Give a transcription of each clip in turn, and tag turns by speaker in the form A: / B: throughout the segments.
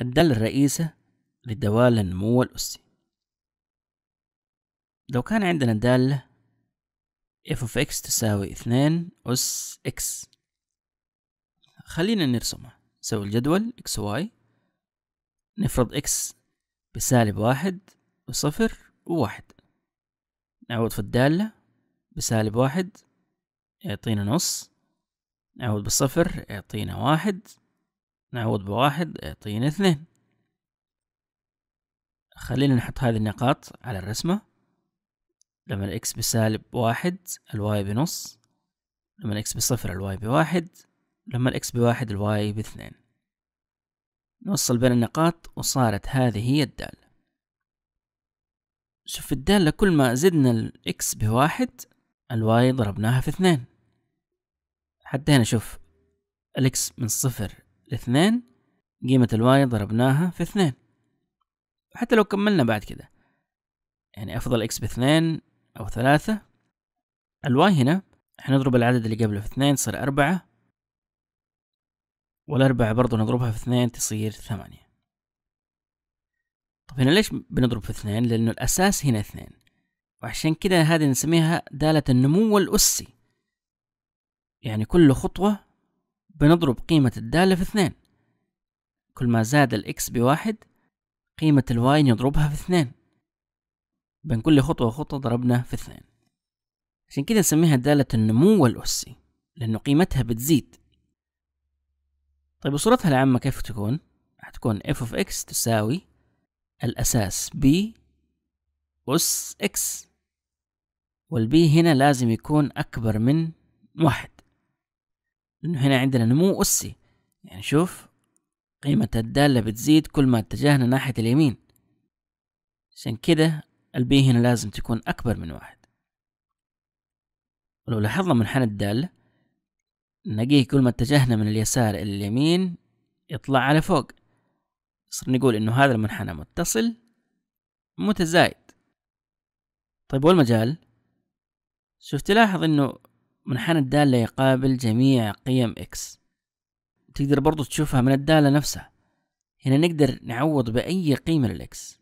A: الدالة الرئيسة لدوال النمو الأسي لو كان عندنا دالة f of x تساوي اثنين أس x خلينا نرسمها نسوي الجدول x y نفرض x بسالب واحد وصفر وواحد نعوض في الدالة بسالب واحد يعطينا نص نعوض بالصفر يعطينا واحد نعوض بواحد يعطينا اثنين خلينا نحط هذه النقاط على الرسمة لما الإكس بسالب واحد الواي بنص لما الإكس بصفر الواي بواحد لما الإكس بواحد الواي باثنين نوصل بين النقاط وصارت هذه هي الدالة شوف الدالة كل ما زدنا الإكس بواحد الواي ضربناها في اثنين حتى هنا شوف الإكس من صفر اثنين قيمة الواي ضربناها في اثنين حتى لو كملنا بعد كده يعني أفضل إكس باثنين أو ثلاثة الواي هنا حنضرب العدد اللي قبله في اثنين تصير أربعة والأربعة برضو نضربها في اثنين تصير ثمانية طب هنا ليش بنضرب في اثنين لأنه الأساس هنا اثنين وعشان كده هذه نسميها دالة النمو الأسي يعني كل خطوة بنضرب قيمة الدالة في اثنين كل ما زاد الإكس بواحد قيمة الواي نضربها في اثنين بين كل خطوة وخطوة ضربنا في اثنين عشان كده نسميها دالة النمو الأسي لأنه قيمتها بتزيد طيب وصورتها العامة كيف تكون؟ هتكون f of x تساوي الأساس b أس x والبي هنا لازم يكون أكبر من واحد انه هنا عندنا نمو اسي يعني شوف قيمة الدالة بتزيد كل ما اتجهنا ناحية اليمين عشان كده البي هنا لازم تكون أكبر من واحد ولو لاحظنا منحنى الدالة نلاقيه كل ما اتجهنا من اليسار إلى اليمين يطلع على فوق صرنا نقول إنه هذا المنحنى متصل متزايد طيب والمجال شوف تلاحظ إنه منحنى الدالة يقابل جميع قيم إكس تقدر برضو تشوفها من الدالة نفسها هنا نقدر نعوض بأي قيمة للإكس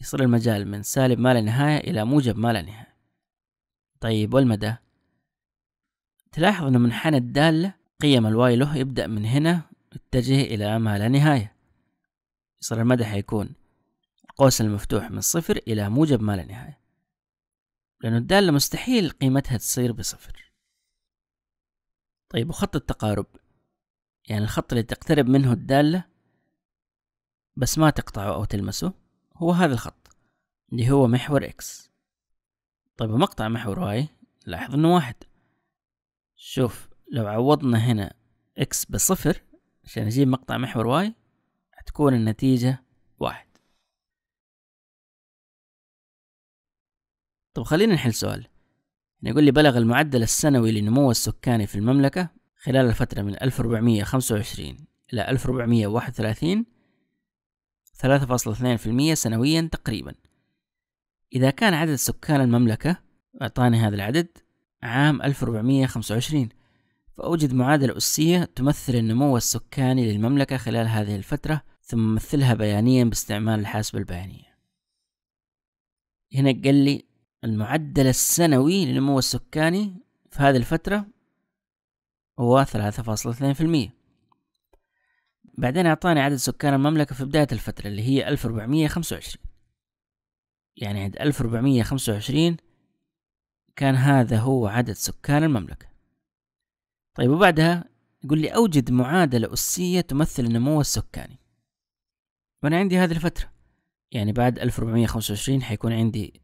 A: يصير المجال من سالب ما لا نهاية إلى موجب ما لا نهاية طيب والمدى تلاحظ أن منحنى الدالة قيم الواي له يبدأ من هنا يتجه إلى ما لا نهاية يصير المدى حيكون القوس المفتوح من صفر إلى موجب ما لا نهاية لأنه الدالة مستحيل قيمتها تصير بصفر طيب وخط التقارب يعني الخط اللي تقترب منه الدالة بس ما تقطعه أو تلمسه هو هذا الخط اللي هو محور X طيب مقطع محور Y لاحظ إنه واحد شوف لو عوضنا هنا X بصفر عشان نجيب مقطع محور Y هتكون النتيجة واحد طب خلينا نحل سؤال يقول لي بلغ المعدل السنوي للنمو السكاني في المملكة خلال الفترة من 1425 إلى 1431 3.2% سنويا تقريبا إذا كان عدد سكان المملكة أعطاني هذا العدد عام 1425 فأوجد معادلة أسية تمثل النمو السكاني للمملكة خلال هذه الفترة ثم مثلها بيانيا باستعمال الحاسبة البيانية هنا قال لي المعدل السنوي للنمو السكاني في هذه الفترة هو 3.2% بعدين أعطاني عدد سكان المملكة في بداية الفترة اللي هي 1425 يعني عند 1425 كان هذا هو عدد سكان المملكة طيب وبعدها يقول لي أوجد معادلة أسية تمثل النمو السكاني وأنا عندي هذه الفترة يعني بعد 1425 حيكون عندي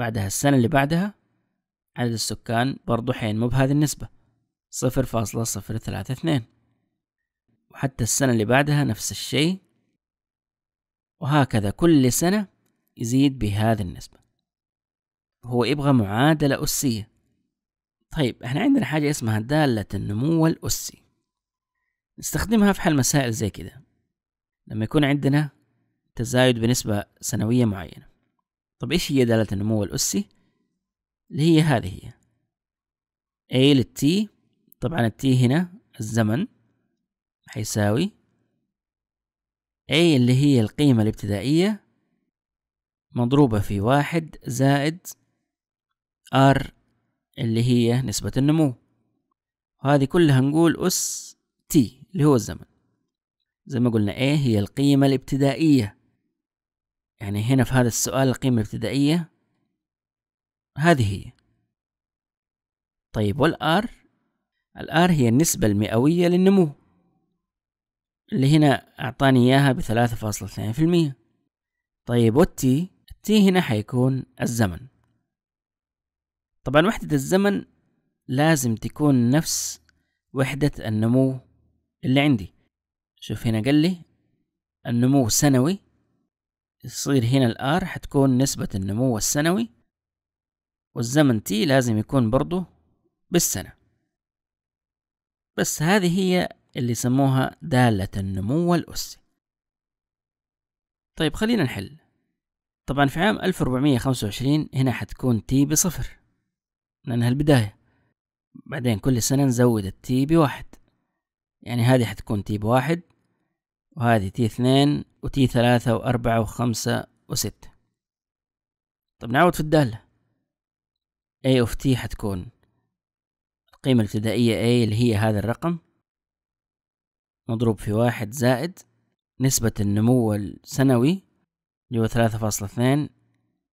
A: بعدها السنة اللي بعدها عدد السكان برضو حينمو بهذه النسبة صفر فاصلة صفر ثلاثة اثنين وحتى السنة اللي بعدها نفس الشيء وهكذا كل سنة يزيد بهذه النسبة هو يبغى معادلة أسية طيب احنا عندنا حاجة اسمها دالة النمو الأسي نستخدمها في حل مسائل زي كده لما يكون عندنا تزايد بنسبة سنوية معينة طب إيش هي دالة النمو الأسي؟ اللي هي هذه هي A للتي طبعا التي هنا الزمن حيساوي A اللي هي القيمة الابتدائية مضروبة في واحد زائد R اللي هي نسبة النمو وهذه كلها نقول أس T اللي هو الزمن زي ما قلنا A هي القيمة الابتدائية يعني هنا في هذا السؤال القيمة الابتدائية هذه هي طيب والآر الآر هي النسبة المئوية للنمو اللي هنا أعطاني إياها بثلاثة فاصلة اثنين في المية طيب والتي التي هنا حيكون الزمن طبعا وحدة الزمن لازم تكون نفس وحدة النمو اللي عندي شوف هنا قال لي النمو سنوي يصير هنا الآر حتكون نسبة النمو السنوي والزمن تي لازم يكون برضو بالسنة بس هذه هي اللي يسموها دالة النمو الأسي طيب خلينا نحل طبعا في عام 1425 هنا حتكون تي بصفر لأنها البداية بعدين كل سنة نزود التي بواحد يعني هذه حتكون تي بواحد وهذه تي اثنين وتي ثلاثة وأربعة وخمسة وستة طب نعود في الدالة A of T حتكون القيمة الابتدائية A اللي هي هذا الرقم مضروب في واحد زائد نسبة النمو السنوي اللي هو ثلاثة فاصلة اثنين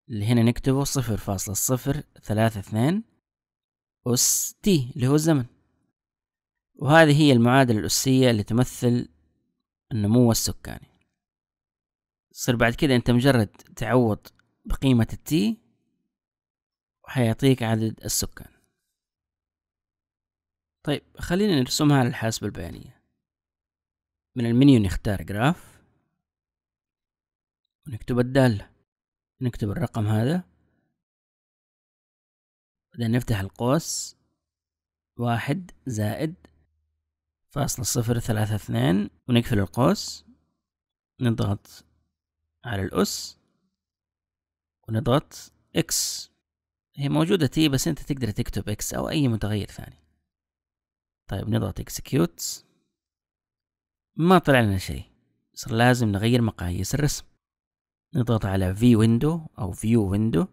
A: اللي هنا نكتبه صفر فاصلة صفر ثلاثة اثنين أس تي اللي هو الزمن وهذه هي المعادلة الأسية اللي تمثل النمو السكاني صير بعد كده انت مجرد تعوض بقيمة التي وحيعطيك عدد السكان طيب خلينا نرسمها على الحاسبة البيانية من المنيو نختار جراف ونكتب الدالة نكتب الرقم هذا بعدين نفتح القوس واحد زائد فاصل صفر ثلاثة اثنين ونقفل القوس نضغط على الأس ونضغط إكس هي موجودة تي بس أنت تقدر تكتب إكس أو أي متغير ثاني طيب نضغط إكسكيوت ما طلع لنا شيء صار لازم نغير مقاييس الرسم نضغط على في ويندو أو فيو ويندو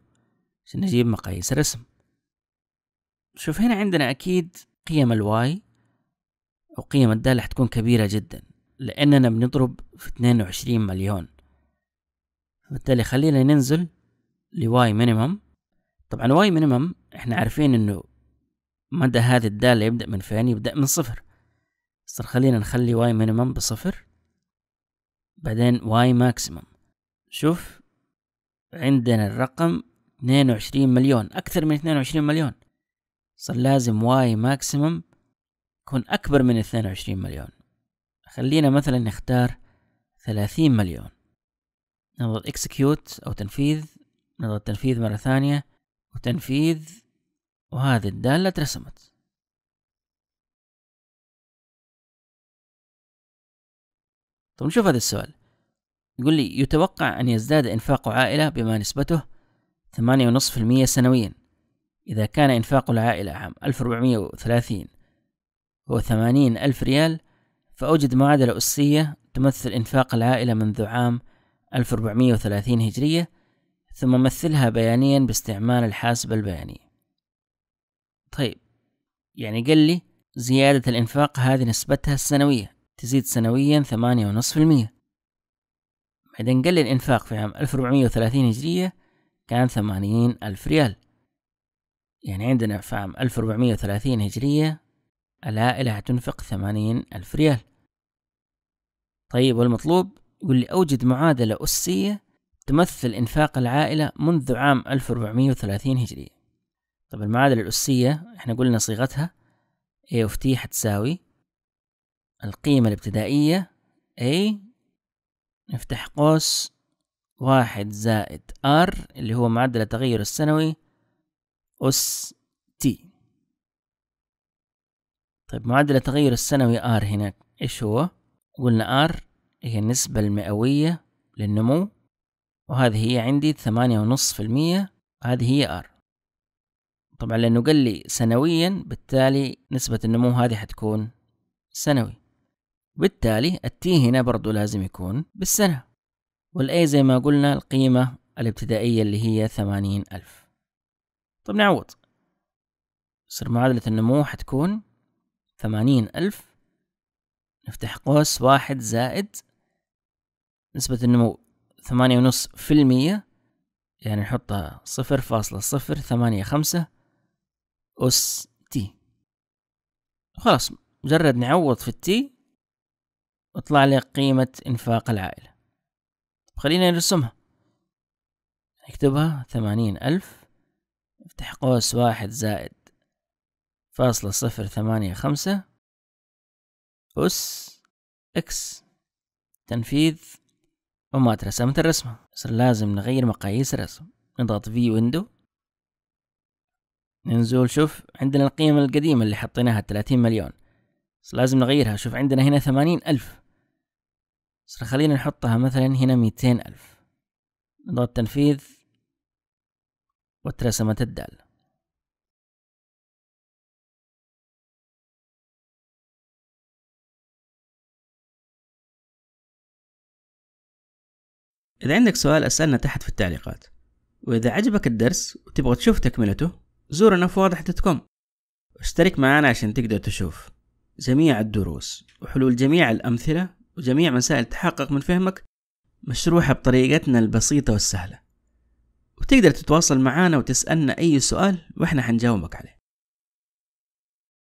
A: عشان نجيب مقاييس الرسم شوف هنا عندنا أكيد قيم الواي أو الدالة حتكون كبيرة جدا لأننا بنضرب في 22 مليون بالتالي خلينا ننزل لواي مينيمم طبعا واي مينيمم احنا عارفين انه مدى هذه الدالة يبدأ من فين يبدأ من صفر صار خلينا نخلي واي مينيمم بصفر بعدين واي ماكسيمم شوف عندنا الرقم 22 مليون أكثر من 22 مليون صار لازم واي ماكسيمم يكون أكبر من 22 مليون خلينا مثلا نختار 30 مليون نضغط execute أو تنفيذ نضغط تنفيذ مرة ثانية وتنفيذ وهذه الدالة اترسمت طب نشوف هذا السؤال يقول لي يتوقع أن يزداد إنفاق عائلة بما نسبته 8.5% سنويا إذا كان إنفاق العائلة عام 1430 وثمانين ألف ريال فأوجد معادلة أسية تمثل إنفاق العائلة منذ عام 1430 هجرية ثم مثلها بيانيا باستعمال الحاسبة البيانية طيب يعني قال لي زيادة الإنفاق هذه نسبتها السنوية تزيد سنويا ثمانية ونصف المية بعدين قال لي الإنفاق في عام 1430 هجرية كان ثمانين ألف ريال يعني عندنا في عام 1430 هجرية العائلة هتنفق ثمانين ألف ريال طيب والمطلوب يقول لي أوجد معادلة أسية تمثل إنفاق العائلة منذ عام 1430 هجرية طب المعادلة الأسية إحنا قلنا صيغتها A of T حتساوي القيمة الابتدائية A نفتح قوس واحد زائد R اللي هو معدل التغير السنوي أس T طيب معدل التغير السنوي R هناك إيش هو؟ قلنا R هي النسبة المئوية للنمو وهذه هي عندي ثمانية ونص في المية هذه هي R طبعا لأنه قال لي سنويا بالتالي نسبة النمو هذه حتكون سنوي بالتالي التي هنا برضو لازم يكون بالسنة والأي زي ما قلنا القيمة الابتدائية اللي هي ثمانين ألف طب نعوض يصير معادلة النمو حتكون ثمانين ألف نفتح قوس واحد زائد نسبة النمو ثمانية ونص في المية يعني نحطها صفر فاصلة صفر ثمانية خمسة أس تي خلاص مجرد نعوض في التي وطلع لي قيمة إنفاق العائلة خلينا نرسمها نكتبها ثمانين ألف نفتح قوس واحد زائد فاصلة صفر ثمانية خمسة أس إكس تنفيذ وما ترسمت الرسمة صار لازم نغير مقاييس الرسم نضغط في ويندو ننزل شوف عندنا القيمة القديمة اللي حطيناها 30 مليون بس لازم نغيرها شوف عندنا هنا ثمانين ألف بس خلينا نحطها مثلا هنا ميتين ألف نضغط تنفيذ وترسمت الدالة إذا عندك سؤال أسألنا تحت في التعليقات وإذا عجبك الدرس وتبغى تشوف تكملته زورنا في واضح دوت كوم واشترك معنا عشان تقدر تشوف جميع الدروس وحلول جميع الأمثلة وجميع مسائل تحقق من فهمك مشروحة بطريقتنا البسيطة والسهلة وتقدر تتواصل معنا وتسألنا أي سؤال وإحنا حنجاوبك عليه